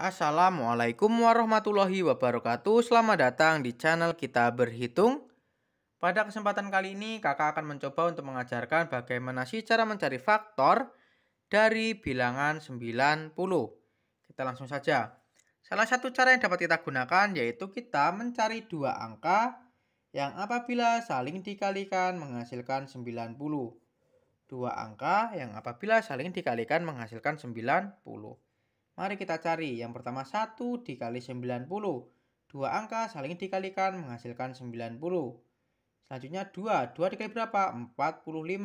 Assalamualaikum warahmatullahi wabarakatuh Selamat datang di channel kita berhitung Pada kesempatan kali ini kakak akan mencoba untuk mengajarkan bagaimana sih cara mencari faktor dari bilangan 90 Kita langsung saja Salah satu cara yang dapat kita gunakan yaitu kita mencari dua angka yang apabila saling dikalikan menghasilkan 90 Dua angka yang apabila saling dikalikan menghasilkan 90 Mari kita cari. Yang pertama 1 dikali 90. Dua angka saling dikalikan menghasilkan 90. Selanjutnya 2. 2 dikali berapa? 45.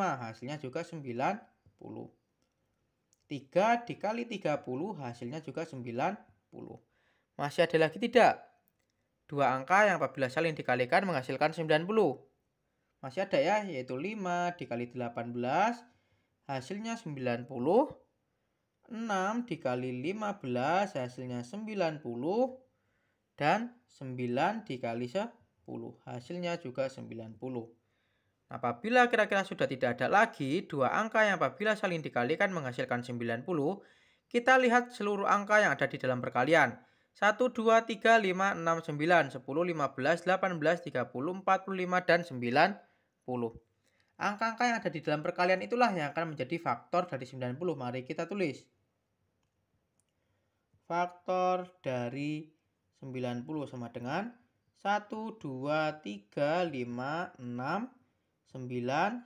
Hasilnya juga 90. 3 dikali 30 hasilnya juga 90. Masih ada lagi tidak? Dua angka yang apabila saling dikalikan menghasilkan 90. Masih ada ya, yaitu 5 dikali 18 hasilnya 90. 6 dikali 15 hasilnya 90 dan 9 dikali 10 hasilnya juga 90. Apabila kira-kira sudah tidak ada lagi dua angka yang apabila saling dikalikan menghasilkan 90, kita lihat seluruh angka yang ada di dalam perkalian. 1, 2, 3, 5, 6, 9, 10, 15, 18, 30, 45, dan 90. Angka-angka yang ada di dalam perkalian itulah yang akan menjadi faktor dari 90. Mari kita tulis faktor dari 90 sama dengan 1, 2, 3, 5, 6, 9, 10, 15, 18, 30,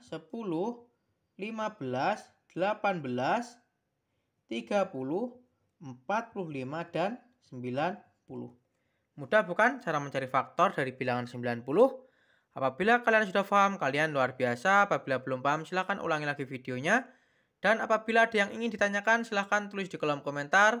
45, dan 90. Mudah bukan cara mencari faktor dari bilangan 90? Apabila kalian sudah paham, kalian luar biasa. Apabila belum paham, silahkan ulangi lagi videonya. Dan apabila ada yang ingin ditanyakan, silahkan tulis di kolom komentar.